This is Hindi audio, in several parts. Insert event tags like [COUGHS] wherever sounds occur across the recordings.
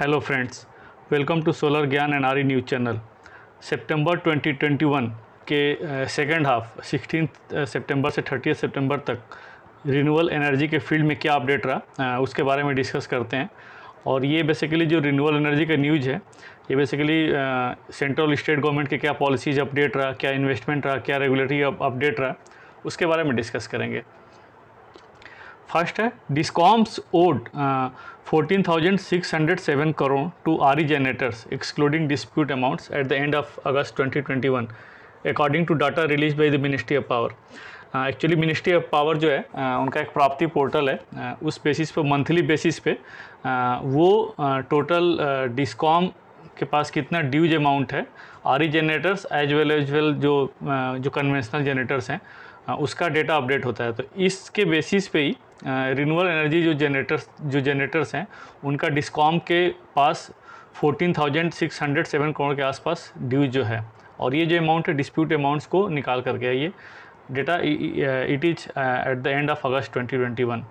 Hello friends welcome to solar Gyan and re news channel सितंबर 2021 के सेकेंड हाफ सिक्सटीन सितंबर से थर्टी सितंबर तक रिन्यूअल एनर्जी के फील्ड में क्या अपडेट रहा उसके बारे में डिस्कस करते हैं और ये बेसिकली जो रिन्यूअल एनर्जी का न्यूज है ये बेसिकली सेंट्रल स्टेट गवर्नमेंट के क्या पॉलिसीज अपडेट रहा क्या इन्वेस्टमेंट रहा क्या रेगुलेटरी अपडेट रहा उसके बारे में डिस्कस करेंगे फर्स्ट है discoms owed fourteen thousand six hundred seven crore to R generators excluding dispute amounts at the end of August twenty twenty one according to data release by the ministry of power actually ministry of power जो है uh, उनका एक प्राप्ति पोर्टल है uh, उस बेसिस पर मंथली बेसिस पे uh, वो टोटल uh, डिस्कॉम uh, के पास कितना ड्यूज अमाउंट है R generators as well as well जो uh, जो कन्वेंशनल जनरेटर्स हैं उसका डेटा अपडेट होता है तो इसके बेसिस पे ही रिनूअल एनर्जी जो जनरेटर्स जो जनरेटर्स हैं उनका डिस्कॉम के पास 14,607 करोड़ के आसपास ड्यूज जो है और ये जो अमाउंट है डिस्प्यूट अमाउंट्स को निकाल करके है ये data it is at the end of August 2021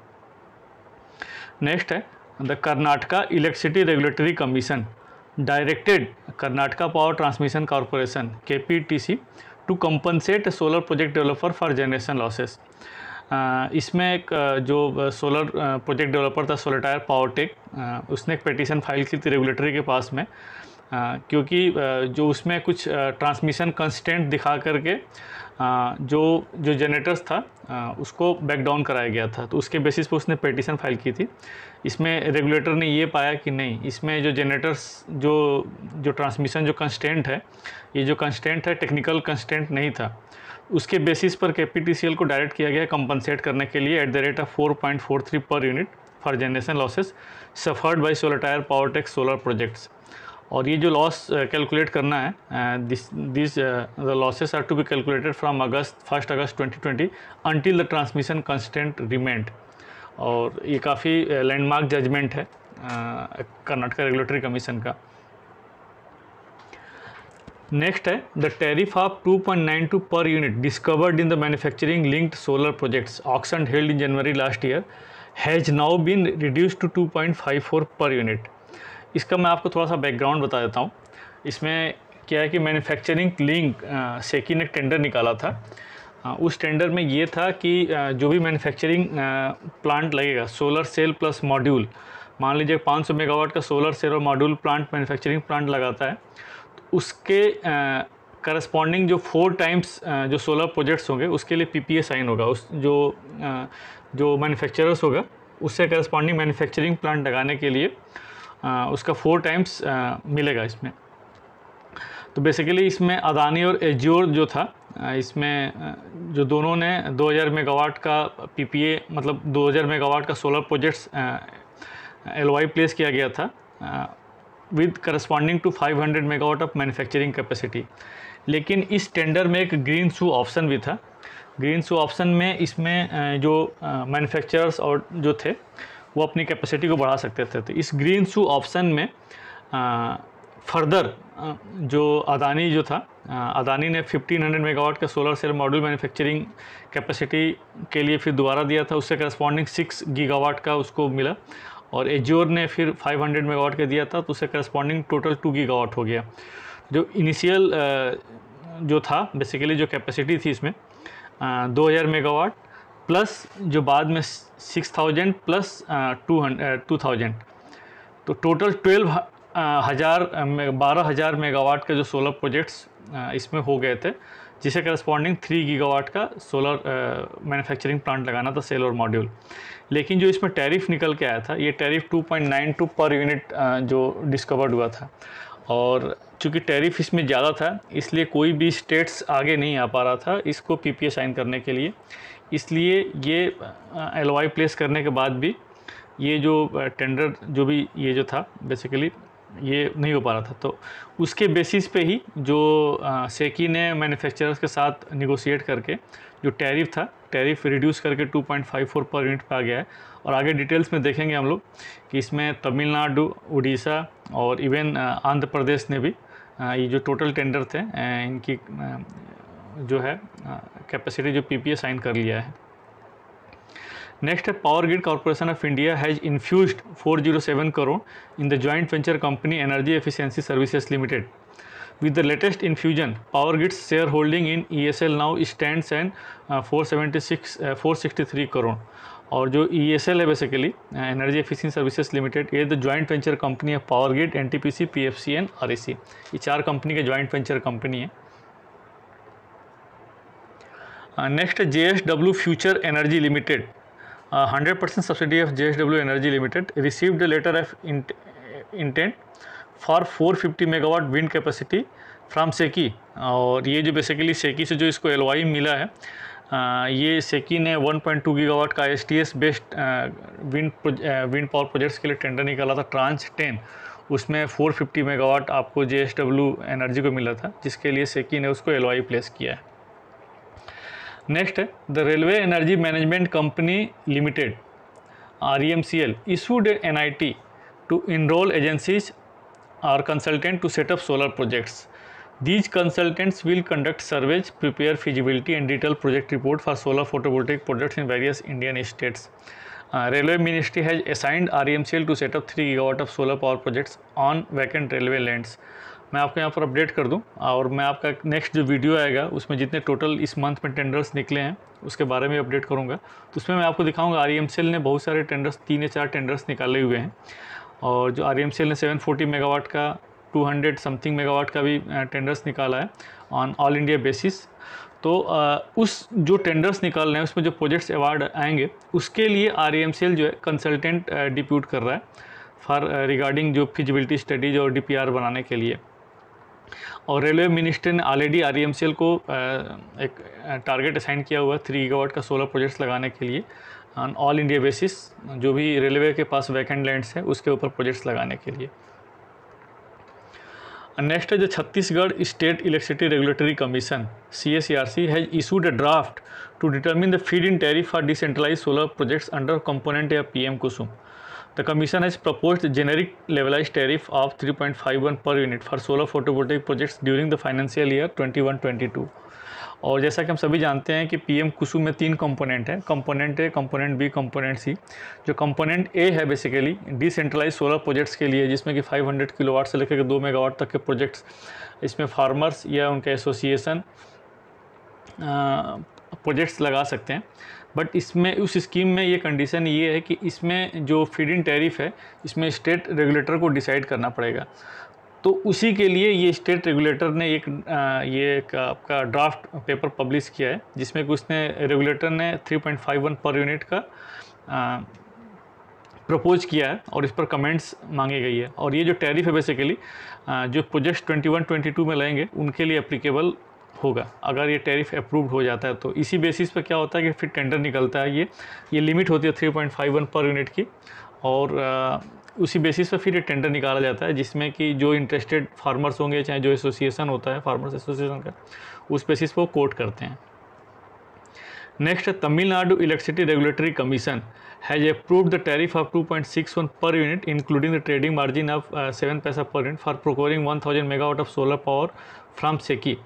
next है the Karnataka electricity regulatory commission directed Karnataka power transmission corporation K P T C to compensate solar project developer for generation losses इसमें एक जो सोलर प्रोजेक्ट डेवलपर था सोलर पावर टेक उसने एक पटिशन फाइल की थी रेगुलेटरी के पास में क्योंकि जो उसमें कुछ ट्रांसमिशन कंस्टेंट दिखा करके जो जो जनरेटर्स था उसको बैक डाउन कराया गया था तो उसके बेसिस पर उसने पटिशन फाइल की थी इसमें रेगुलेटर ने ये पाया कि नहीं इसमें जो जनरेटर्स जो जो ट्रांसमिशन जो कंस्टेंट है ये जो कंस्टेंट है टेक्निकल कंस्टेंट नहीं था उसके बेसिस पर के को डायरेक्ट किया गया कंपनसेट करने के लिए at the rate of four per unit for generation losses suffered by solar tier power tech's solar projects और ये जो लॉस कैलकुलेट uh, करना है this this the losses are to be calculated from August first August 2020 until the transmission constraint remained और ये काफ़ी लैंडमार्क जजमेंट है कर्नाटका रेगुलेटरी कमीशन का नेक्स्ट है the tariff of 2.92 per unit discovered in the manufacturing linked solar projects auction held in January last year has now been reduce to 2.54 per unit इसका मैं आपको थोड़ा सा बैकग्राउंड बता देता हूँ इसमें क्या है कि मैन्युफैक्चरिंग लिंक सेकी ने टेंडर निकाला था हाँ, उस टेंडर में ये था कि जो भी मैन्युफैक्चरिंग प्लांट लगेगा सोलर सेल प्लस मॉड्यूल मान लीजिए 500 मेगावाट का सोलर सेल और मॉड्यूल प्लांट मैन्युफैक्चरिंग प्लांट लगाता है तो उसके करस्पॉन्डिंग जो फोर टाइम्स जो सोलर प्रोजेक्ट्स होंगे उसके लिए पी साइन होगा उस जो जो मैन्युफैक्चरर्स होगा उससे करस्पॉन्डिंग मैन्युफैक्चरिंग प्लांट लगाने के लिए उसका फोर टाइम्स मिलेगा इसमें तो बेसिकली इसमें अदानी और एजियोर जो था इसमें जो दोनों ने 2000 मेगावाट का पीपीए मतलब 2000 मेगावाट का सोलर प्रोजेक्ट्स एलवाई प्लेस किया गया था with corresponding to 500 megawatt of manufacturing capacity लेकिन इस टेंडर में एक ग्रीन शू ऑप्शन भी था ग्रीन शू ऑप्शन में इसमें जो मैन्युफैक्चरर्स और जो थे वो अपनी कैपेसिटी को बढ़ा सकते थे तो इस ग्रीन शू ऑप्शन में फर्दर जो अदानी जो था अदानी ने 1500 मेगावाट का solar cell module manufacturing capacity के लिए फिर दोबारा दिया था उससे करस्पॉन्डिंग 6 गीगावाट का उसको मिला और एजियोर ने फिर 500 मेगावाट का दिया था तो उससे करस्पॉन्डिंग टोटल 2 गीगावाट हो गया जो इनिशियल जो था बेसिकली जो कैपेसिटी थी इसमें दो हज़ार मेगावाट प्लस जो बाद में six thousand plus two two thousand तो टोटल ट्वेल्व हज़ार बारह हज़ार मेगावाट का जो सोलर प्रोजेक्ट्स इसमें हो गए थे जिसे करस्पॉन्डिंग थ्री गीगावाट का सोलर मैन्युफैक्चरिंग प्लांट लगाना था सेल और मॉड्यूल लेकिन जो इसमें टैरिफ निकल के आया था ये टैरिफ 2.92 पर यूनिट जो डिस्कवर्ड हुआ था और चूँकि टैरिफ इसमें ज़्यादा था इसलिए कोई भी स्टेट्स आगे नहीं आ पा रहा था इसको ए साइन करने के लिए इसलिए ये एल प्लेस करने के बाद भी ये जो टेंडर जो भी ये जो था बेसिकली ये नहीं हो पा रहा था तो उसके बेसिस पे ही जो सेकी ने मैन्युफैक्चरर्स के साथ निगोशिएट करके जो टैरिफ था टैरिफ रिड्यूस करके 2.54 पर यूनिट पे आ गया है और आगे डिटेल्स में देखेंगे हम लोग कि इसमें तमिलनाडु उड़ीसा और इवन आंध्र प्रदेश ने भी ये जो टोटल टेंडर थे इनकी जो है कैपेसिटी जो पी साइन कर लिया है नेक्स्ट है Power Grid corporation of India has infused 407 crore in the joint venture company energy efficiency services limited with the latest infusion Power Grid's shareholding in E S L now stand and four seventy four sixty three crore और जो ई एस एल है basically energy efficiency services limited ये the joint venture company of Power Grid N T P C P F C and are E C ये चार कंपनी के ज्वाइंट वेंचर कंपनी है next J S W future energy limited hundred percent of J S W energy limited received the letter of intent for four fifty megawatt wind capacity from SECI और ये जो बेसिकली सेकी से जो इसको एल मिला है आ, uh, ये सेकी ने 1.2 गीगावाट का S T S based wind wind power projects के लिए टेंडर निकाला था ट्रांस 10 उसमें 450 मेगावाट आपको जे एनर्जी को मिला था जिसके लिए सेकी ने उसको एल प्लेस किया है Next, the Railway Energy Management Company Limited REMCL issued an NIT to enroll agencies or consultants to set up solar projects. These consultants will conduct surveys, prepare feasibility and detailed project report for solar photovoltaic projects in various Indian states. Uh, railway Ministry has assigned REMCL to set up 3 GW of solar power projects on vacant railway lands. मैं आपको यहाँ पर अपडेट कर दूँ और मैं आपका नेक्स्ट जो वीडियो आएगा उसमें जितने टोटल इस मंथ में टेंडर्स निकले हैं उसके बारे में अपडेट करूँगा तो उसमें मैं आपको दिखाऊँगा आर e ने बहुत सारे टेंडर्स तीन या चार टेंडर्स निकाले हुए हैं और जो आर e ने सेवन मेगावाट का 200 समथिंग मेगावाट का भी टेंडर्स निकाला है ऑन ऑल इंडिया बेसिस तो आ, उस जो टेंडर्स निकाल रहे हैं उसमें जो प्रोजेक्ट्स अवार्ड आएंगे उसके लिए आर e जो है कंसल्टेंट डिप्यूट कर रहा है फॉर रिगार्डिंग जो फिजिबिलिटी स्टडीज और डी बनाने के लिए और रेलवे मिनिस्ट्री ने ऑलरेडी आर e को एक टारगेट असाइन किया हुआ है थ्री गीगावाट का सोलर प्रोजेक्ट्स लगाने के लिए ऑन ऑल इंडिया बेसिस जो भी रेलवे के पास वैकेंट लैंड्स हैं उसके ऊपर प्रोजेक्ट्स लगाने के लिए नेक्स्ट है जो Chhattisgarh state electricity regulatory commission C S R C has issued a draft to determine the feed in tariff for decentralize solar projects under component या P M KUSUM The Commission has proposed generic levelized tariff of 3.51 per unit for solar photovoltaic projects during the financial year 21-22. और जैसा कि हम सभी जानते हैं कि पीएम कुसुम में तीन कंपोनेंट हैं component A component B component C जो कंपोनेंट ए है बेसिकली डिसेंट्रलाइज सोलर प्रोजेक्ट्स के लिए जिसमें कि 500 किलोवाट से लेकर के दो मेगावाट तक के प्रोजेक्ट्स इसमें फार्मर्स या उनके एसोसिएशन प्रोजेक्ट्स लगा सकते हैं बट इसमें उस स्कीम में ये कंडीशन ये है कि इसमें जो फीड इन टैरिफ है इसमें स्टेट रेगुलेटर को डिसाइड करना पड़ेगा तो उसी के लिए ये स्टेट रेगुलेटर ने एक आ, ये एक आपका ड्राफ्ट पेपर पब्लिश किया है जिसमें कि उसने रेगुलेटर ने 3.51 पर यूनिट का प्रपोज किया है और इस पर कमेंट्स मांगी गई है और ये जो टैरिफ है बेसिकली जो प्रोजेक्ट 21-22 में लाएंगे उनके लिए अप्लीकेबल होगा अगर ये टैरिफ अप्रूव्ड हो जाता है तो इसी बेसिस पर क्या होता है कि फिर टेंडर निकलता है ये ये लिमिट होती है थ्री पर यूनिट की और आ, उसी बेसिस पर फिर ये टेंडर निकाला जाता है जिसमें कि जो इंटरेस्टेड फार्मर्स होंगे चाहे जो एसोसिएशन होता है फार्मर्स एसोसिएशन का उस बेसिस पर वो कोर्ट करते हैं next Tamil Nadu electricity regulatory commission has approved the tariff of 2.61 per unit including the trading margin of seven paisa per unit for procuring one megawatt of solar power from SECI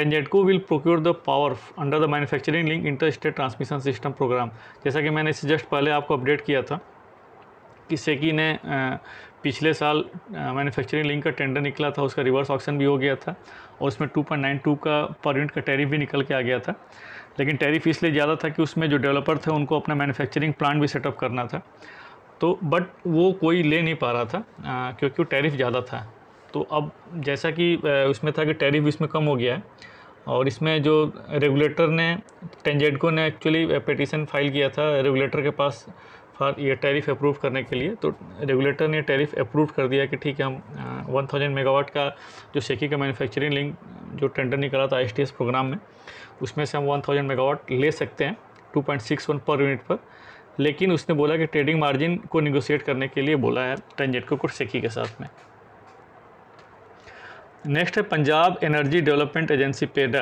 TANGEDCO will procure the power under the manufacturing link inter state transmission system program जैसा कि मैंने इसे जस्ट पहले आपको अपडेट किया था कि सेकी ने पिछले साल मैन्युफैक्चरिंग लिंक का टेंडर निकला था उसका रिवर्स ऑक्शन भी हो गया था और उसमें 2.92 का पर यूनिट का टैरिफ भी निकल के आ गया था लेकिन टैरिफ इसलिए ज़्यादा था कि उसमें जो डेवलपर थे उनको अपना मैन्युफैक्चरिंग प्लांट भी सेटअप करना था तो बट वो कोई ले नहीं पा रहा था क्योंकि वो टैरिफ ज़्यादा था तो अब जैसा कि उसमें था कि टैरिफ इसमें कम हो गया है और इसमें जो रेगुलेटर ने टेंजेडको ने एक्चुअली पटिशन फाइल किया था रेगुलेटर के पास फॉर ये टैरिफ अप्रूव करने के लिए तो रेगुलेटर ने टैरिफ अप्रूव कर दिया कि ठीक है हम वन थाउजेंड मेगावाट का जो सेकी का मैन्युफैक्चरिंग लिंक जो टेंडर निकला था आई प्रोग्राम में उसमें से हम वन थाउजेंड मेगावाट ले सकते हैं two point six one per unit पर लेकिन उसने बोला कि ट्रेडिंग मार्जिन को निगोशिएट करने के लिए बोला है टेंजेट को सेकी के साथ में नेक्स्ट है Punjab energy development agency PEDA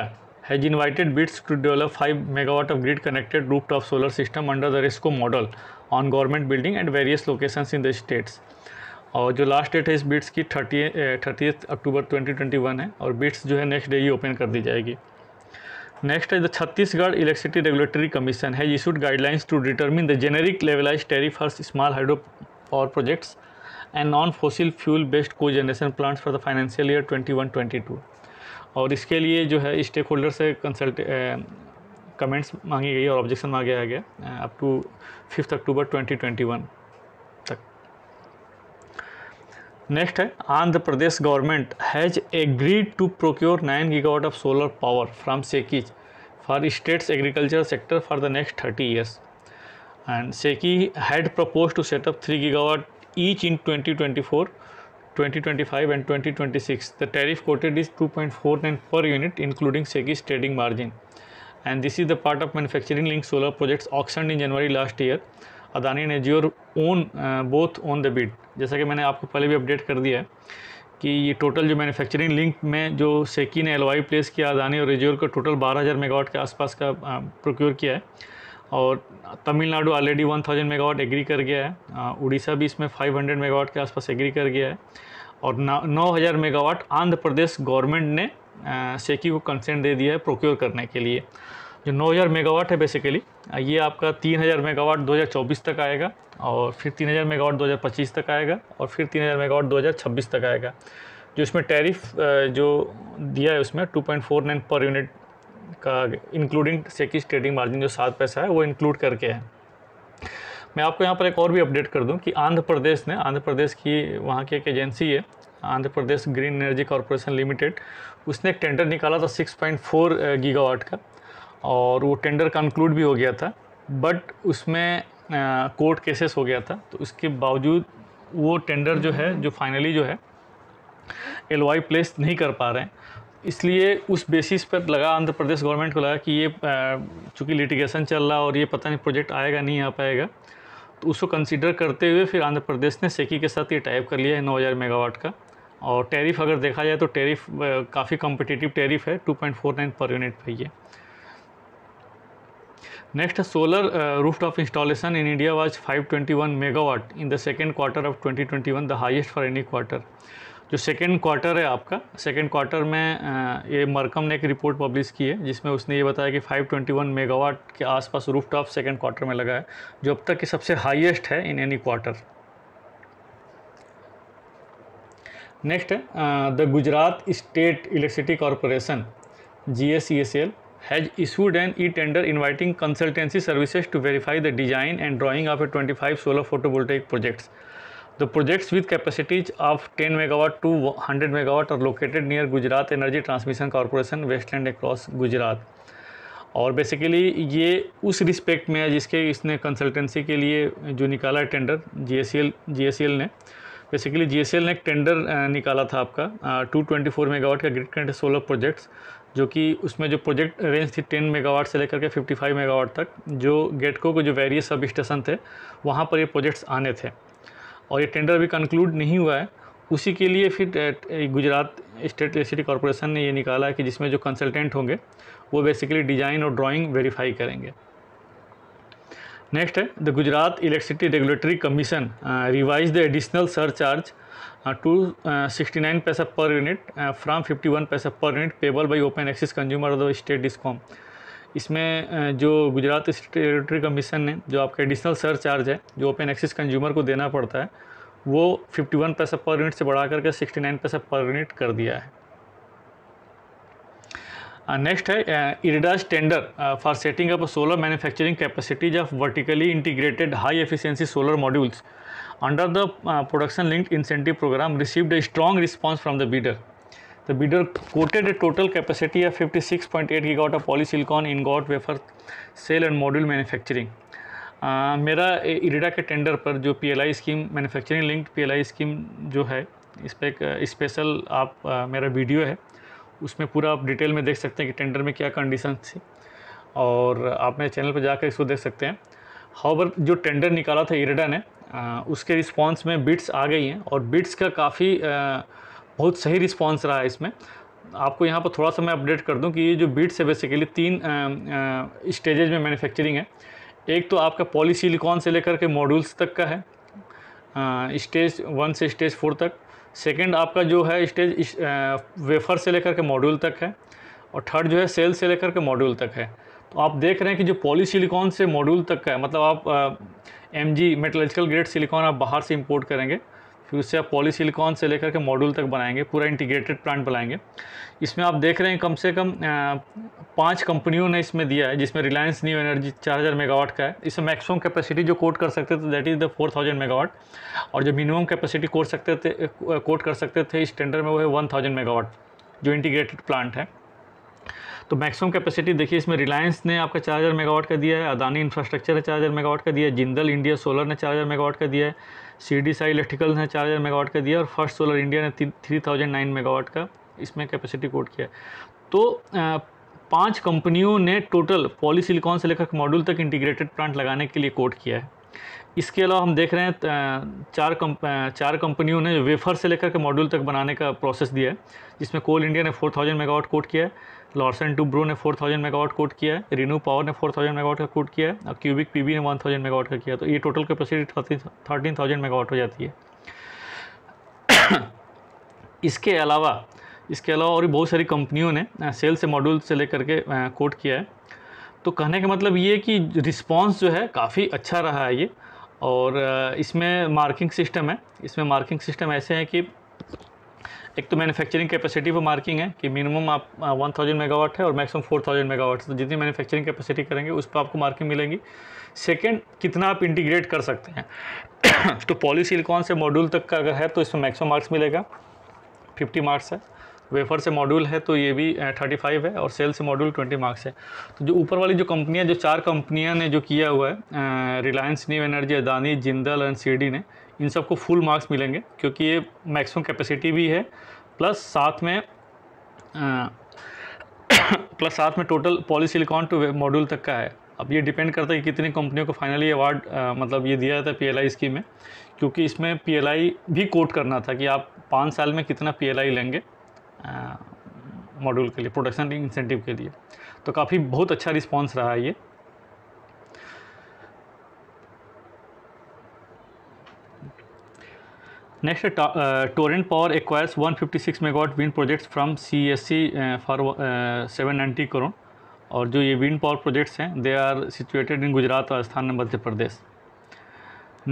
has invited bids to develop five megawatt of grid connected rooftop solar system under the RESCO model on government building and various location in the states और जो लास्ट डेट है इस बिट्स की थर्टी थर्टी अक्टूबर 2021 है और बिट्स जो है नेक्स्ट डे ही ओपन कर दी जाएगी नेक्स्ट है the Chhattisgarh electricity regulatory commission है issued guidelines to determine the generic levelize tariff for small hydro power projects and non fossil fuel based cogeneration plants for the financial year 21-22 और इसके लिए जो है स्टेक होल्डर से कंसल्ट कमेंट्स मांगी गई और ऑब्जेक्शन मांगा गया अप टू फिफ्थ अक्टूबर 2021 तक नेक्स्ट है Andhra Pradesh government has agreed to procure nine gigawatt of solar power from सेकीज for state's agriculture sector for the next thirty years and SECI had propose to set up three gigawatt each in 2024 2025 and 2026 the tariff quoted is 2.49 per unit including segi's trading margin and this is the part of manufacturing link solar projects auctioned in january last year adani Adani ने जियो won both on the bid जैसा कि मैंने आपको पहले भी अपडेट कर दिया है कि ये टोटल जो मैन्युफैक्चरिंग लिंक में जो सेकी ने एलवाई प्लेस किया अदानी और एजियोर का टोटल 12000 मेगावाट के आसपास का प्रोक्योर किया है और तमिलनाडु ऑलरेडी 1000 मेगावाट एग्री कर गया है उड़ीसा भी इसमें 500 मेगावाट के आसपास एग्री कर गया है और नौ हज़ार मेगावाट आंध्र प्रदेश गवर्नमेंट ने सेकी को कंसेंट दे दिया है प्रोक्योर करने के लिए जो 9000 मेगावाट है बेसिकली ये आपका 3000 मेगावाट 2024 तक आएगा और फिर 3000 मेगावाट 2025 तक आएगा और फिर 3000 मेगावाट 2026 तक आएगा जो इसमें टैरिफ जो दिया है उसमें 2.49 पर यूनिट का इंक्लूडिंग सेकिस ट्रेडिंग मार्जिन जो सात पैसा है वो इंक्लूड करके है मैं आपको यहाँ पर एक और भी अपडेट कर दूँ कि आंध्र प्रदेश ने आंध्र प्रदेश की वहाँ की एक एजेंसी है Andhra Pradesh green energy corporation limited उसने एक टेंडर निकाला था सिक्स गीगावाट का और वो टेंडर कंक्लूड भी हो गया था बट उसमें कोर्ट केसेस हो गया था तो उसके बावजूद वो टेंडर जो है जो फाइनली जो है एल प्लेस नहीं कर पा रहे हैं इसलिए उस बेसिस पर लगा आंध्र प्रदेश गवर्नमेंट को लगा कि ये चूँकि लिटिगेशन चल रहा और ये पता नहीं प्रोजेक्ट आएगा नहीं आ पाएगा तो उसको कंसिडर करते हुए फिर आंध्र प्रदेश ने सेकी के साथ ये टाइप कर लिया है हज़ार मेगावाट का और टैरिफ अगर देखा जाए तो टैरिफ काफ़ी कॉम्पिटिटिव टैरिफ है 2.49 पर यूनिट पर ये next solar rooftop installation in India was 521 megawatt in the second quarter of 2021 the highest for any quarter जो सेकेंड क्वार्टर है आपका सेकेंड क्वार्टर में ये मरकम ने एक रिपोर्ट पब्लिश की है जिसमें उसने ये बताया कि 521 मेगावाट के आसपास रूफ टॉप सेकेंड क्वार्टर में लगा है जो अब तक की सबसे हाईएस्ट है इन एनी क्वार्टर नेक्स्ट है the Gujarat state electricity corporation G S C S L has issued E tender inviting consultancy consultancy to verify the design and and of a twenty 25 solar photovoltaic projects the projects with capacities of 10 megawatt to 100 megawatt और located near Gujarat energy transmission Corporation wasteland across Gujarat और बेसिकली ये उस रिस्पेक्ट में है जिसके इसने कंसल्टेंसी के लिए जो निकाला है टेंडर जी एस ने बेसिकली जी e ने एक टेंडर निकाला था आपका टू ट्वेंटी फोर मेगावाट का ग्रिड कनेक्ट सोलर प्रोजेक्ट्स जो कि उसमें जो प्रोजेक्ट रेंज थी 10 मेगावाट से लेकर के 55 मेगावाट तक जो गेटको के जो वेरियस सब स्टेशन थे वहाँ पर ये प्रोजेक्ट्स आने थे और ये टेंडर भी कंक्लूड नहीं हुआ है उसी के लिए फिर गुजरात स्टेट इलेक्ट्रिसिटी कॉरपोरेशन ने ये निकाला है कि जिसमें जो कंसल्टेंट होंगे वो बेसिकली डिज़ाइन और ड्राइंग वेरीफाई करेंगे नेक्स्ट है the Gujarat electricity regulatory commission revise the additional surcharge to sixty nine paisa per unit from fifty one paisa per unit payable by open access consumer of the state discom इसमें जो गुजरात रेगुलेटरी कमीशन ने जो आपका एडिशनल सर चार्ज है जो ओपन एक्सिस कंज्यूमर को देना पड़ता है वो 51 पैसा पर यूनिट से बढ़ा करके 69 पैसा पर यूनिट कर दिया है नेक्स्ट है IREDA's tender for setting up solar manufacturing capacities of vertically integrated high efficiency solar modules under the production linked incentive program received a strong response from the bidder The bidder quoted a total capacity of 56.8 gigawatt of polysilicon ingot wafer cell and module manufacturing. Uh, मेरा इरिडा के टेंडर पर जो P L I scheme manufacturing linked P L I scheme जो है इस पर एक स्पेशल आप आ, मेरा वीडियो है उसमें पूरा आप डिटेल में देख सकते हैं कि टेंडर में क्या कंडीशन थी और आप मेरे चैनल पर जाकर इसको देख सकते हैं हाउबर जो टेंडर निकाला था इरेडा ने आ, उसके रिस्पॉन्स में बिट्स आ गई हैं और बिट्स का काफ़ी बहुत सही रिस्पॉन्स रहा है इसमें आपको यहाँ पर थोड़ा सा मैं अपडेट कर दूँ कि ये जो बीट्स है बेसिकली तीन स्टेजेज में मैन्युफैक्चरिंग है एक तो आपका पॉलीसिलिकॉन से लेकर के मॉड्यूल्स तक का है स्टेज वन से स्टेज फोर तक सेकेंड आपका जो है स्टेज वेफर से लेकर के मॉड्यूल तक है और थर्ड जो है सेल से लेकर के मॉड्यूल तक है तो आप देख रहे हैं कि जो पॉली सिलिकॉन से मॉड्यूल तक का है मतलब आप M G metallurgical grade silicon आप बाहर से इम्पोर्ट करेंगे फिर उससे आप पॉली सिलिकॉन से लेकर के मॉड्यूल तक बनाएंगे पूरा इंटीग्रेटेड प्लांट बनाएंगे इसमें आप देख रहे हैं कम से कम पांच कंपनियों ने इसमें दिया है जिसमें रिलायंस न्यू एनर्जी 4000 मेगावाट का है इसमें मैक्सिमम कैपेसिटी जो कोट कर सकते थे दैट इज़ द 4000 मेगावाट और जो मिनिमम कैपेसिटी कोट सकते थे कोट कर सकते थे इस टेंडर में वो है वन मेगावाट जो इंटीग्रेटेड प्लांट है तो मैक्सिमम कैपेसिटी देखिए इसमें रिलायंस ने आपका चार हज़ार मेगावाट का दिया है अदानी इंफ्रास्ट्रक्चर ने चार हज़ार मेगावाट का दिया है जिंदल इंडिया सोलर ने चार हज़ार मेगावाट का दिया है सी डी साई इलेक्ट्रिकल ने चार हज़ार मेगावाट का दिया और फर्स्ट सोलर इंडिया ने थ्री थाउजेंड नाइन मेगावाट का इसमें कैपेसिटी कोट किया तो पांच कंपनियों ने टोटल पॉलीसिलिकॉन से लेकर मॉड्यूल तक इंटीग्रेटेड प्लांट लगाने के लिए कोट किया है इसके अलावा हम देख रहे हैं चार कंप चार कंपनियों ने वेफर से लेकर के मॉड्यूल तक बनाने का प्रोसेस दिया है जिसमें कोल इंडिया ने फोर थाउजेंड मेगावाट कोट किया है लॉर्सन ब्रो ने 4000 मेगावाट कोट किया है रिन्यू पावर ने 4000 मेगावाट का कोट किया है और क्यूबिक पीबी ने 1000 मेगावाट का किया तो ये total capacity thirteen thousand megawatt हो जाती है [COUGHS] इसके अलावा इसके अलावा और भी बहुत सारी कंपनियों ने सेल से मॉड्यूल से लेकर के कोट किया है तो कहने का मतलब ये कि रिस्पॉन्स जो है काफ़ी अच्छा रहा है ये और इसमें मार्किंग सिस्टम है इसमें मार्किंग सिस्टम ऐसे हैं कि एक तो मैन्युफैक्चरिंग कैपेसिटी पर मार्किंग है कि मिनिमम आप वन थाउजेंड मेगावाट है और मैक्सिमम फोर थाउजेंड मेगावाट तो जितनी मैन्युफैक्चरिंग कैपेसिटी करेंगे उस पर आपको मार्किंग मिलेंगी सेकेंड कितना आप इंटीग्रेट कर सकते हैं [COUGHS] तो सिलिकॉन से मॉड्यूल तक का अगर है तो इसमें मैक्सिमम मार्क्स मिलेगा फिफ्टी मार्क्स है वेफर से मॉड्यूल है तो ये भी थर्टी फाइव है और सेल से मॉड्यूल ट्वेंटी मार्क्स है तो जो ऊपर वाली जो कंपनियाँ जो चार कंपनियाँ ने जो किया हुआ है Reliance new energy Adani Jindal and C ने इन सबको फुल मार्क्स मिलेंगे क्योंकि ये मैक्सिमम कैपेसिटी भी है प्लस साथ में आ, प्लस साथ में टोटल सिलिकॉन टू मॉड्यूल तक का है अब ये डिपेंड करता है कि कितनी कंपनियों को फाइनली अवार्ड मतलब ये दिया जाता है पीएलआई स्कीम में क्योंकि इसमें पीएलआई भी कोट करना था कि आप पाँच साल में कितना पीएलआई लेंगे मॉड्यूल के लिए प्रोडक्शन इंसेंटिव के लिए तो काफ़ी बहुत अच्छा रिस्पॉन्स रहा है ये next Torrent Power acquires 156 fifty six megawatt wind projects from C S C for seven ninety crore और जो ये विंड पावर प्रोजेक्ट्स हैं they are situated in Gujarat Rajasthan and Madhya Pradesh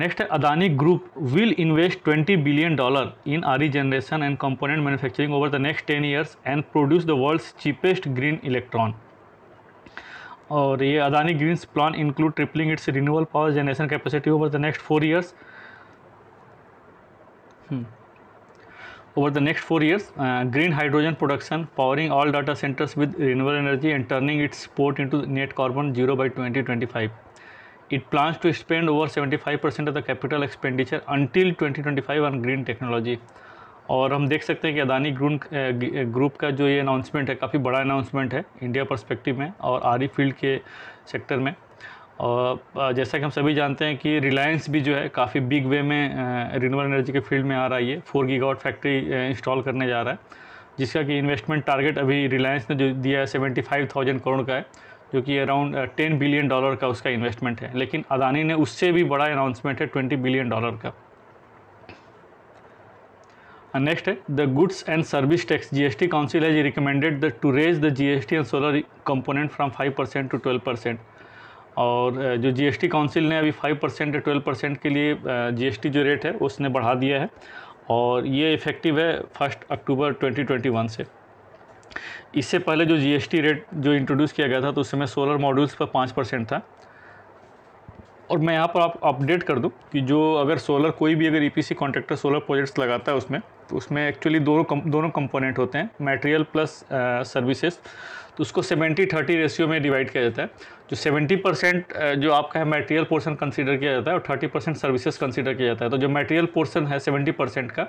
next है Adani group will invest twenty billion dollar in R E generation and component manufacturing over the next ten years and produce the world's cheapest green electron और ये Adani Green's plan include tripling its renewal power generation capacity over the next four years Hmm. Over the next four years, uh, green hydrogen production, powering all data centers with renewable energy and turning its port into net carbon zero by 2025. It plans to spend over 75% of the capital expenditure until 2025 on green technology. और हम देख सकते हैं कि अदानी ग्रून ग्रुप का जो ये अनाउंसमेंट है काफ़ी बड़ा अनाउंसमेंट है इंडिया पर्सपेक्टिव में और आरी फील्ड के सेक्टर में और जैसा कि हम सभी जानते हैं कि रिलायंस भी जो है काफ़ी बिग वे में रिन्यूबल एनर्जी के फील्ड में आ रहा है फोर गीगावाट फैक्ट्री इंस्टॉल करने जा रहा है जिसका कि इन्वेस्टमेंट टारगेट अभी रिलायंस ने जो दिया है सेवेंटी फाइव थाउजेंड करोड़ का है जो कि अराउंड टेन बिलियन डॉलर का उसका इन्वेस्टमेंट है लेकिन अदानी ने उससे भी बड़ा अनाउंसमेंट है ट्वेंटी बिलियन डॉलर का नेक्स्ट है the goods and service tax G S T council has recommended to raise the G S T and solar component from five percent to twelve percent और जो जीएसटी काउंसिल ने अभी फाइव परसेंट या ट्वेल्व परसेंट के लिए जीएसटी जो रेट है उसने बढ़ा दिया है और ये इफ़ेक्टिव है फर्स्ट अक्टूबर 2021 से इससे पहले जो जीएसटी रेट जो इंट्रोड्यूस किया गया था तो उस समय सोलर मॉड्यूल्स पर पाँच परसेंट था और मैं यहाँ पर आप अपडेट कर दूँ कि जो अगर सोलर कोई भी अगर ई पी सोलर प्रोजेक्ट्स लगाता है उसमें तो उसमें एक्चुअली दोनों दोनों कंपोनेंट होते हैं मेटेरियल प्लस सर्विसेज तो उसको सेवेंटी थर्टी रेशियो में डिवाइड किया जाता है जो सेवेंटी परसेंट जो आपका है मटेरियल पोर्शन कंसीडर किया जाता है और थर्टी परसेंट सर्विसेज कंसीडर किया जाता है तो जो मटेरियल पोर्शन है सेवेंटी परसेंट का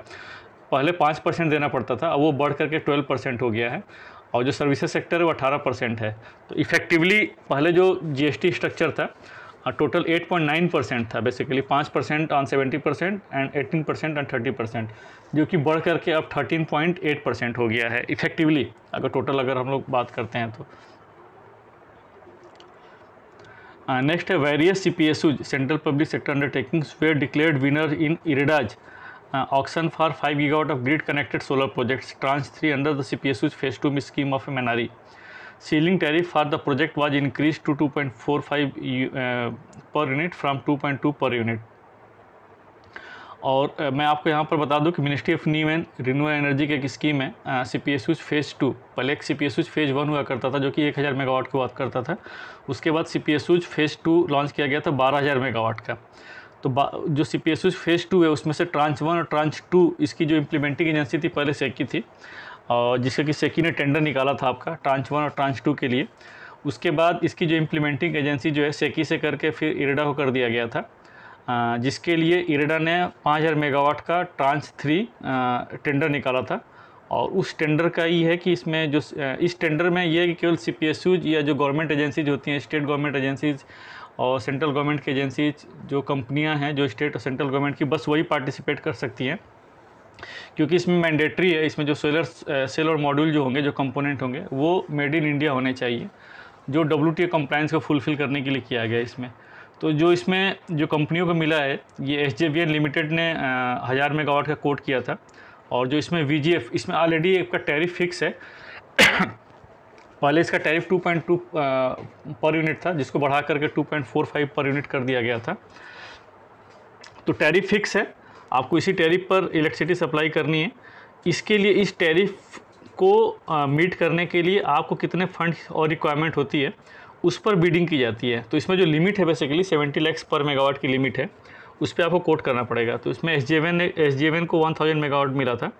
पहले पाँच परसेंट देना पड़ता था अब वो बढ़ करके ट्वेल्व परसेंट हो गया है और जो सर्विसेज सेक्टर है वो अठारह परसेंट है तो इफेक्टिवली पहले जो टी स्ट्रक्चर था टोटल 8.9 परसेंट था बेसिकली पाँच percent on seventy percent and eighteen percent on thirty percent जो कि बढ़ करके अब 13.8 परसेंट हो गया है इफेक्टिवली अगर टोटल अगर हम लोग बात करते हैं तो नेक्स्ट है various C P S Us central public sector undertakings were declared winner in IREDA's auction for five gigawatt of grid connected solar projects tranche three under the C P S Us phase two scheme of M N project was increase to two point four five 2.45 unit per two point 2.2 per unit और uh, मैं आपको यहाँ पर बता दूँ कि ministry of new and renewal energy की एक स्कीम है C P S Us phase two पहले एक C P S Us phase one हुआ करता था जो कि एक हज़ार मेगावाट की बात करता था उसके बाद C P S Us phase two launch किया गया था बारह हज़ार मेगावाट का तो जो C P S Us phase two है उसमें से ट्रांच वन और ट्रांच टू इसकी जो इम्प्लीमेंटिंग एजेंसी थी पहले से की थी और जिसका कि सेकी ने टेंडर निकाला था आपका ट्रांच वन और ट्रांच टू के लिए उसके बाद इसकी जो इम्प्लीमेंटिंग एजेंसी जो है सेकी से करके फिर इरेडा को कर दिया गया था जिसके लिए इरेडा ने 5000 मेगावाट का ट्रांच थ्री टेंडर निकाला था और उस टेंडर का ही है कि इसमें जो इस टेंडर में ये है कि केवल सी पी एस या जो गवर्नमेंट एजेंसीज होती हैं स्टेट गवर्नमेंट एजेंसीज और सेंट्रल गवर्नमेंट की एजेंसीज जो कंपनियां हैं जो स्टेट और सेंट्रल गवर्नमेंट की बस वही पार्टिसिपेट कर सकती हैं क्योंकि इसमें मैंडेटरी है इसमें जो सेलर सेल और मॉड्यूल जो होंगे जो कंपोनेंट होंगे वो मेड इन इंडिया होने चाहिए जो डब्ल्यू टी कंप्लाइंस को फुलफ़िल करने के लिए किया गया इसमें तो जो इसमें जो कंपनियों को मिला है ये एच जे लिमिटेड ने हज़ार मेगावाट का कोट किया था और जो इसमें वी इसमें ऑलरेडी एक का टैरिफ फिक्स है [COUGHS] पहले इसका टैरिफ 2.2 पर यूनिट था जिसको बढ़ा करके 2.45 पर यूनिट कर दिया गया था तो टैरिफ फिक्स है आपको इसी टैरिफ पर इलेक्ट्रिसिटी सप्लाई करनी है इसके लिए इस टैरिफ को मीट करने के लिए आपको कितने फंड और रिक्वायरमेंट होती है उस पर बीडिंग की जाती है तो इसमें जो लिमिट है basically seventy lakhs per megawatt की लिमिट है उस पर आपको कोट करना पड़ेगा तो इसमें एस जी ने एस को वन थाउजेंड मेगावाट मिला था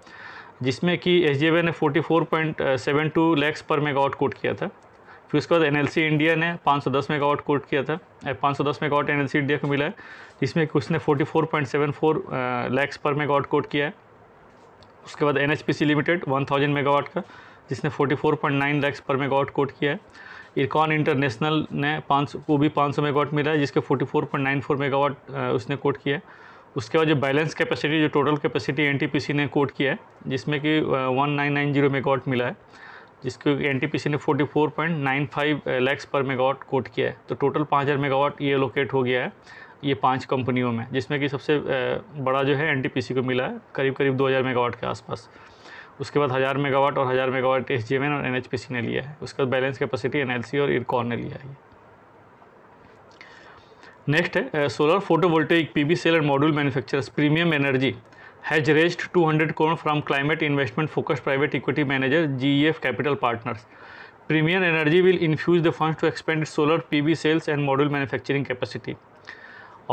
जिसमें कि एस ने forty four point seven two lakhs per megawatt quote किया था फिर उसके बाद एन इंडिया ने 510 मेगावाट कोट किया था पाँच सौ दस मेगावाट एन इंडिया को मिला है जिसमें उसने 44.74 लैक्स पर मेगावाट कोट किया है उसके बाद एन लिमिटेड 1000 मेगावाट का जिसने 44.9 लैक्स पर मेगावाट कोट किया है इरकॉन इंटरनेशनल ने पाँच को भी 500 मेगावाट मिला है जिसके 44.94 मेगावाट उसने कोट किया है उसके बाद जो बैलेंस कैपेसिटी जो टोटल कैपेसिटी सी ने कोट किया है जिसमें कि जीरो मेगावाट मिला है जिसको एनटीपीसी ने 44.95 लैक्स पर मेगावाट कोट किया है तो टोटल 5000 मेगावाट ये लोकेट हो गया है ये पांच कंपनियों में जिसमें कि सबसे eh, बड़ा जो है एनटीपीसी को मिला है करीब करीब 2000 मेगावाट के आसपास उसके बाद हज़ार मेगावाट और हज़ार मेगावाट एस और एन ने लिया है उसका बैलेंस कैपेसिटी एन और इरकॉन ने लिया है नेक्स्ट है solar P PV cell and module manufacturers premium energy has raised 200 crore from climate investment focused private equity manager G E F capital partners premier energy will infuse the fund to expand solar P B cells and model manufacturing capacity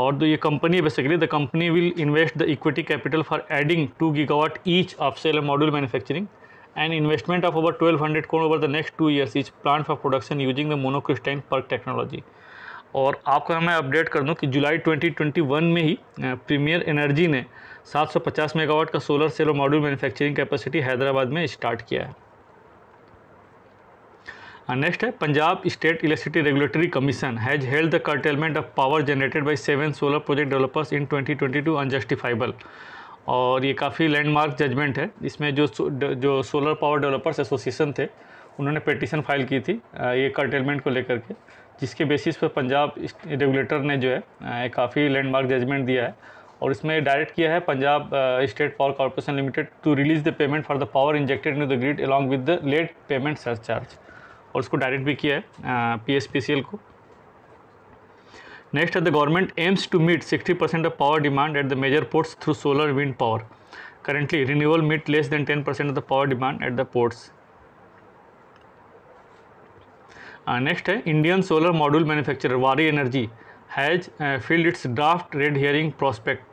और तो ये company basically the company will invest the equity capital for adding two gigawatt each of cell and model manufacturing and investment of over twelve hundred crore over the next two years each plan for production using the monocrystalline PERC technology और आपको मैं अपडेट कर दूँ कि जुलाई ट्वेंटी ट्वेंटी वन में ही प्रीमियर एनर्जी ने 750 मेगावाट का सोलर सेल और मॉड्यूल मैन्युफैक्चरिंग कैपेसिटी हैदराबाद में स्टार्ट किया है नेक्स्ट है Punjab state electricity regulatory commission has held the curtailment of power generated by seven solar project developers in 2022 unjustifiable और ये काफ़ी लैंडमार्क जजमेंट है इसमें जो जो सोलर पावर डेवलपर्स एसोसिएशन थे उन्होंने पटिशन फाइल की थी ये कर्टेलमेंट को लेकर के जिसके बेसिस पर पंजाब रेगुलेटर ने जो है काफ़ी लैंडमार्क जजमेंट दिया है और इसमें डायरेक्ट किया है Punjab state power corporation limited to release the payment for the power injected in the grid along with the late payment surcharge और उसको डायरेक्ट भी किया है पी को नेक्स्ट है the government aims to meet 60 percent of power demand at the major ports through solar wind power currently renewal meet less than 10% percent of the power demand at the ports next है Indian solar module manufacturer Waaree energy has filed its draft red herring prospect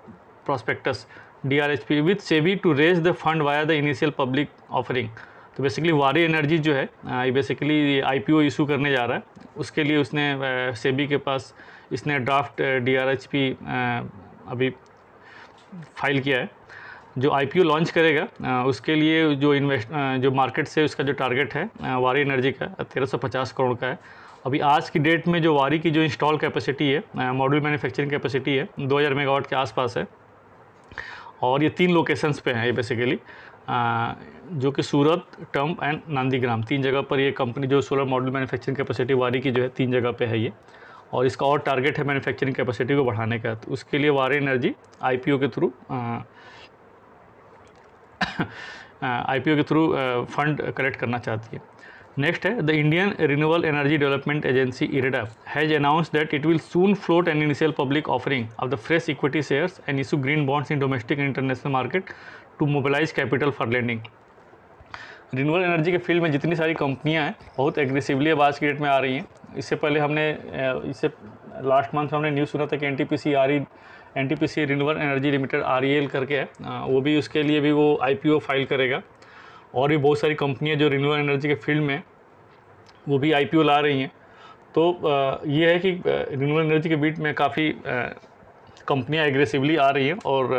prospectus D R H P SEBI to raise the fund via the initial public offering तो बेसिकली वारी एनर्जी जो है basically I P O issue करने जा रहा है उसके लिए उसने सेबी uh, के पास इसने draft D R H P अभी फाइल किया है जो आई पी ओ लॉन्च करेगा uh, उसके लिए जो इन्वेस्ट uh, जो मार्केट से उसका जो टारगेट है वारी एनर्जी का तेरह सौ पचास करोड़ का है अभी आज की डेट में जो वारी की जो इंस्टॉल कैपेसिटी है मॉड्यूल मैन्युफैक्चरिंग कैपेसिटी है 2000 मेगावाट के आसपास है और ये तीन लोकेशंस पे है ये बेसिकली जो कि सूरत टम्प एंड नांदीग्राम तीन जगह पर ये कंपनी जो सोलर मॉड्यूल मैन्युफैक्चरिंग कैपेसिटी वारी की जो है तीन जगह पर है ये और इसका और टारगेट है मैनुफैक्चरिंग कैपेसिटी को बढ़ाने का तो उसके लिए वारी एनर्जी आई के थ्रू आईपीओ [COUGHS] के थ्रू फंड कलेक्ट करना चाहती है नेक्स्ट है the Indian renewable energy development agency IREDA has announce that it will soon float an initial public offering of the fresh equity shares and issue green bonds in domestic and international market to mobilise capital for landing renewable energy के फील्ड में जितनी सारी कंपनियां हैं बहुत एग्रेसिवली अब आज की डेट में आ रही हैं इससे पहले हमने इससे लास्ट मंथ हमने न्यूज़ सुना था कि N T P C R E N T P C renewable energy limited R E L करके है वो भी उसके लिए भी वो आई पी ओ फाइल करेगा और भी बहुत सारी कंपनियाँ जो रिन्यूबल एनर्जी के फील्ड में वो भी आई ला रही हैं तो ये है कि रिन्यूबल एनर्जी के बीट में काफ़ी कंपनियाँ एग्रेसिवली आ रही हैं और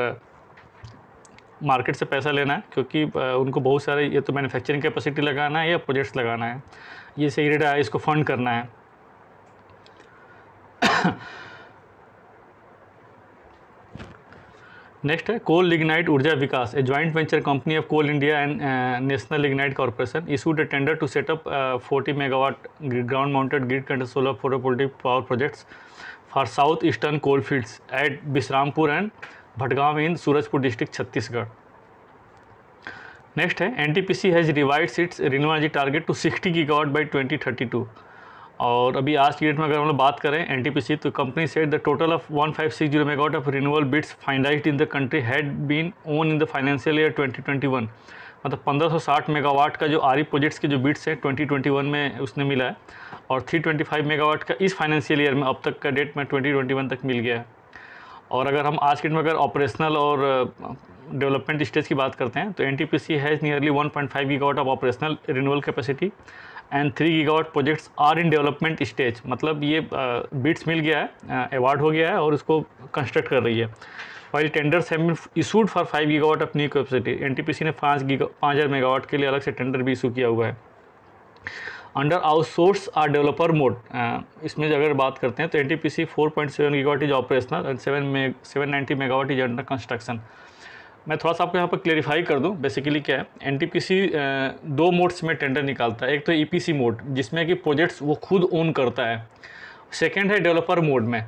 मार्केट से पैसा लेना है क्योंकि उनको बहुत सारे ये तो मैन्युफैक्चरिंग कैपेसिटी लगाना है या प्रोजेक्ट्स लगाना है ये सही रेट है इसको फंड करना है नेक्स्ट है coal lignite Urja Vikas a joint venture company of coal India and national lignite corporation issued a tender to set up 40 megawatt ground mounted grid control solar photovoltaic power projects for south eastern coal fields at Bishrampur and Bhatgaon in Surajpur district Chhattisgarh next है N T P C has revised its renewable target to sixty gigawatt by twenty thirty two और अभी आज की डेट में अगर हम लोग बात करें सी तो company set the total of 1560 megawatt of renewal bids finalised in the country had been won in the financial year 2021 मतलब 1560 मेगावाट का जो आर प्रोजेक्ट्स e के जो बिट्स हैं 2021 में उसने मिला है और 325 मेगावाट का इस फाइनेंशियल ईयर में अब तक का डेट में वन तक मिल गया है और अगर हम आज के डेट में अगर ऑपरेशनल और डेवलपमेंट स्टेज की बात करते हैं तो N has nearly five gigawatt of operational renewal capacity and three gigawatt projects are in development stage मतलब ये बिट्स मिल गया है अवार्ड हो गया है और इसको कंस्ट्रक्ट कर रही है while tenders have been issued for five gigawatt of new capacity NTPC ने पाँच गीगा पाँच हज़ार मेगावाट के लिए अलग से टेंडर भी इशू किया हुआ है under outsource or developer mode इसमें अगर बात करते हैं तो N T P C four point seven gigawatt is operational and seven may seven ninety megawatt is under construction मैं थोड़ा सा आपको यहाँ पर क्लेरिफाई कर दूँ बेसिकली क्या है एनटीपीसी दो मोड्स में टेंडर निकालता है एक तो ईपीसी e मोड जिसमें कि प्रोजेक्ट्स वो खुद ओन करता है सेकेंड है डेवलपर मोड में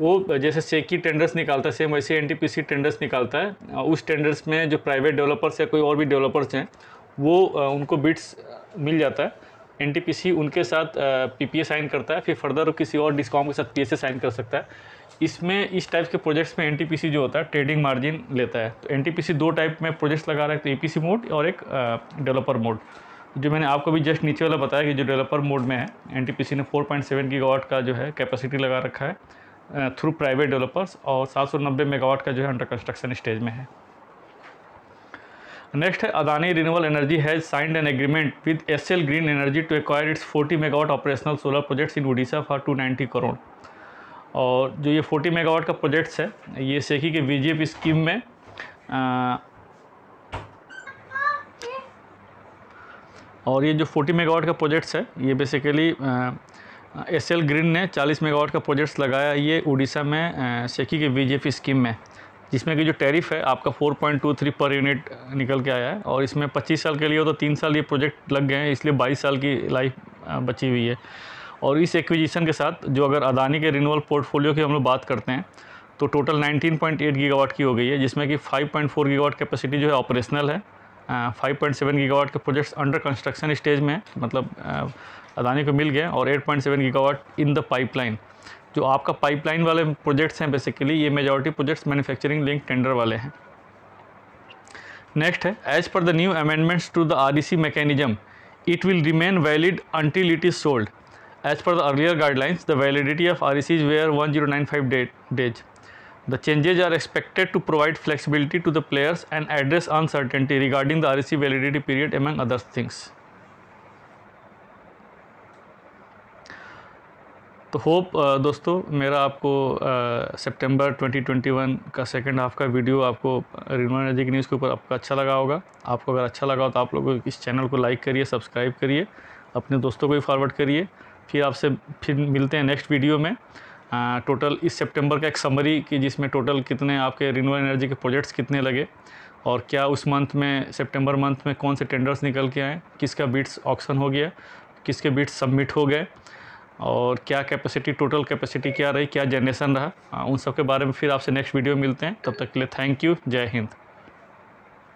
वो जैसे सेकी टेंडर्स निकालता है सेम वैसे एनटीपीसी टेंडर्स निकालता है उस टेंडर्स में जो प्राइवेट डेवलपर्स या कोई और भी डेवलपर्स हैं वो उनको बिट्स मिल जाता है एन उनके साथ पी साइन करता है फिर फर्दर किसी और डिस्काउंट के साथ पी साइन कर सकता है इसमें इस टाइप के प्रोजेक्ट्स में एन जो होता है ट्रेडिंग मार्जिन लेता है तो एन दो टाइप में प्रोजेक्ट्स लगा रहा है तो ए मोड और एक डेवलपर मोड जो मैंने आपको भी जस्ट नीचे वाला बताया कि जो डेवलपर मोड में है एन ने 4.7 गीगावाट का जो है कैपेसिटी लगा रखा है थ्रू प्राइवेट डेवलपर्स और नब्बे मेगावाट का जो है अंडर कंस्ट्रक्शन स्टेज में है नेक्स्ट है Adani renewal energy has signed an agreement with S green energy to acquire its 40 megawatt operational solar projects in Orissa for 290 crore और जो ये 40 मेगावाट का प्रोजेक्ट्स है ये सेखी के वी स्कीम में आ, और ये जो 40 मेगावाट का प्रोजेक्ट्स है ये बेसिकली एस एल ग्रीन ने 40 मेगावाट का प्रोजेक्ट्स लगाया ये उड़ीसा में सेखी के वी स्कीम में जिसमें कि जो टैरिफ है आपका 4.23 पर यूनिट निकल के आया है और इसमें 25 साल के लिए हो तो तीन साल ये प्रोजेक्ट लग गए हैं इसलिए 22 साल की लाइफ बची हुई है और इस एक्विजिशन के साथ जो अगर अदानी के रिनूअल पोर्टफोलियो की हम लोग बात करते हैं तो टोटल 19.8 गीगावाट की हो गई है जिसमें कि 5.4 गीगावाट कैपेसिटी जो है ऑपरेशनल है 5.7 गीगावाट के प्रोजेक्ट्स अंडर कंस्ट्रक्शन स्टेज में मतलब अदानी को मिल गए और 8.7 गीगावाट इन द पाइपलाइन जो आपका पाइपलाइन वाले प्रोजेक्ट्स हैं बेसिकली ये majority projects manufacturing link tender वाले हैं नेक्स्ट है as per the new amendments to the R D C mechanism it will remain valid until it is sold As per the earlier guidelines, the validity of RECs were 1095 date days. The changes are expected to provide flexibility to the players and address uncertainty regarding the REC validity period among other things. तो होप uh, दोस्तों मेरा आपको सितंबर uh, 2021 का सेकंड हाफ का वीडियो आपको रिनोवा एनर्जी की न्यूज़ के ऊपर आपका अच्छा लगा होगा आपको अगर अच्छा लगा हो तो आप लोग इस चैनल को लाइक करिए सब्सक्राइब करिए अपने दोस्तों को भी फॉरवर्ड करिए फिर आपसे फिर मिलते हैं नेक्स्ट वीडियो में आ, टोटल इस सितंबर का एक समरी कि जिसमें टोटल कितने आपके रिन्यूअल एनर्जी के प्रोजेक्ट्स कितने लगे और क्या उस मंथ में सितंबर मंथ में कौन से टेंडर्स निकल के आए किसका बिट्स ऑक्शन हो गया किसके बिट्स सबमिट हो गए और क्या कैपेसिटी टोटल कैपेसिटी क्या रही क्या जनरेशन रहा आ, उन सब के बारे में फिर आपसे नेक्स्ट वीडियो मिलते हैं तब तक के लिए थैंक यू जय हिंद